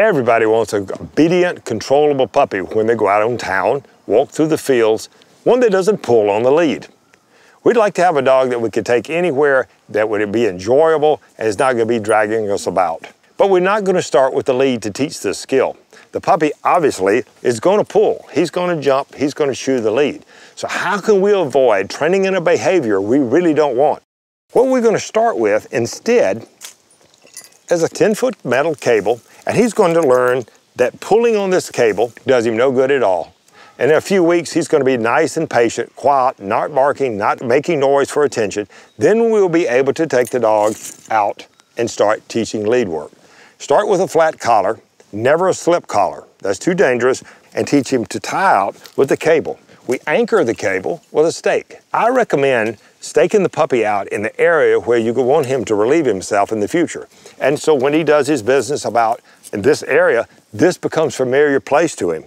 Everybody wants an obedient, controllable puppy when they go out on town, walk through the fields, one that doesn't pull on the lead. We'd like to have a dog that we could take anywhere that would be enjoyable and is not going to be dragging us about. But we're not going to start with the lead to teach this skill. The puppy obviously is going to pull. He's going to jump. He's going to chew the lead. So how can we avoid training in a behavior we really don't want? What we're going to start with instead is a 10-foot metal cable and he's going to learn that pulling on this cable does him no good at all. And in a few weeks, he's going to be nice and patient, quiet, not barking, not making noise for attention. Then we'll be able to take the dog out and start teaching lead work. Start with a flat collar, never a slip collar. That's too dangerous, and teach him to tie out with the cable. We anchor the cable with a stake. I recommend staking the puppy out in the area where you want him to relieve himself in the future. And so when he does his business about in this area, this becomes familiar place to him.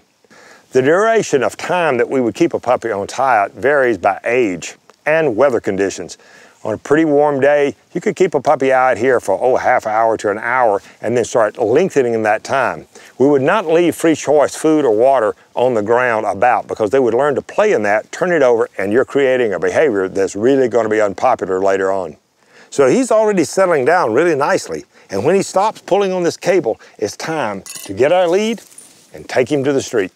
The duration of time that we would keep a puppy on tie varies by age and weather conditions. On a pretty warm day, you could keep a puppy out here for, oh, half hour to an hour and then start lengthening that time. We would not leave free choice food or water on the ground about because they would learn to play in that, turn it over, and you're creating a behavior that's really going to be unpopular later on. So he's already settling down really nicely. And when he stops pulling on this cable, it's time to get our lead and take him to the street.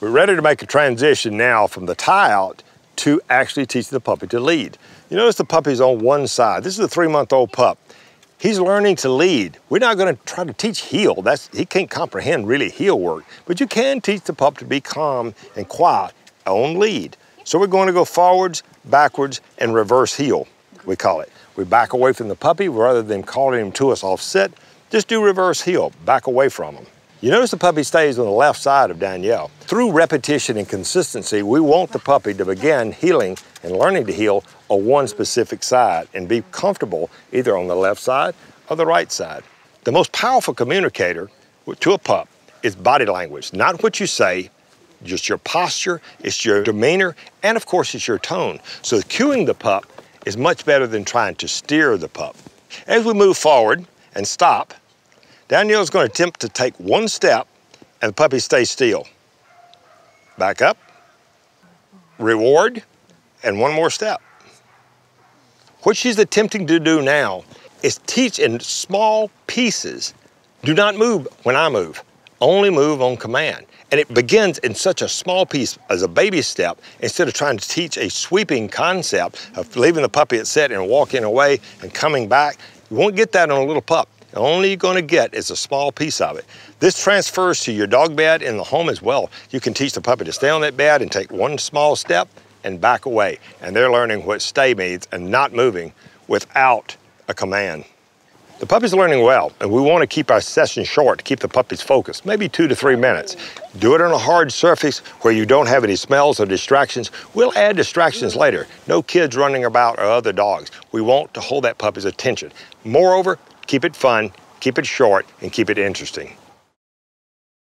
We're ready to make a transition now from the tie out to actually teaching the puppy to lead. You notice the puppy's on one side. This is a three-month-old pup. He's learning to lead. We're not gonna try to teach heel. That's, he can't comprehend really heel work, but you can teach the pup to be calm and quiet on lead. So we're going to go forwards, backwards, and reverse heel, we call it. We back away from the puppy rather than calling him to us offset. Just do reverse heel, back away from him. You notice the puppy stays on the left side of Danielle. Through repetition and consistency, we want the puppy to begin healing and learning to heal on one specific side and be comfortable either on the left side or the right side. The most powerful communicator to a pup is body language, not what you say, just your posture, it's your demeanor, and of course it's your tone. So cueing the pup is much better than trying to steer the pup. As we move forward and stop, Danielle is going to attempt to take one step and the puppy stays still. Back up, reward, and one more step. What she's attempting to do now is teach in small pieces. Do not move when I move. Only move on command. And it begins in such a small piece as a baby step instead of trying to teach a sweeping concept of leaving the puppy at set and walking away and coming back. You won't get that on a little pup. The only you're gonna get is a small piece of it. This transfers to your dog bed in the home as well. You can teach the puppy to stay on that bed and take one small step and back away. And they're learning what stay means and not moving without a command. The puppy's learning well, and we want to keep our session short to keep the puppies focused, maybe two to three minutes. Do it on a hard surface where you don't have any smells or distractions. We'll add distractions later. No kids running about or other dogs. We want to hold that puppy's attention. Moreover, keep it fun, keep it short, and keep it interesting.